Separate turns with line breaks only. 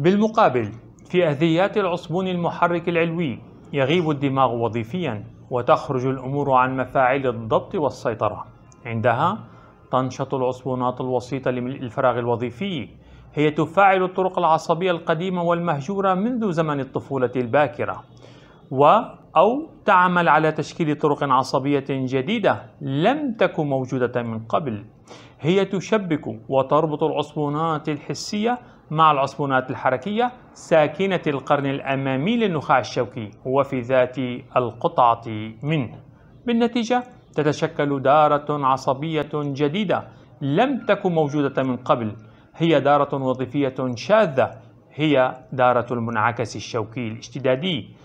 بالمقابل في أهذيات العصبون المحرك العلوي يغيب الدماغ وظيفيا وتخرج الأمور عن مفاعل الضبط والسيطرة عندها تنشط العصبونات الوسيطة لملء الفراغ الوظيفي هي تفاعل الطرق العصبية القديمة والمهجورة منذ زمن الطفولة الباكرة و أو تعمل على تشكيل طرق عصبية جديدة لم تكن موجودة من قبل هي تشبك وتربط العصبونات الحسية مع العصبونات الحركية ساكنة القرن الأمامي للنخاع الشوكي وفي ذات القطعة منه بالنتيجة تتشكل دارة عصبية جديدة لم تكن موجودة من قبل هي دارة وظيفية شاذة هي دارة المنعكس الشوكي الاشتدادي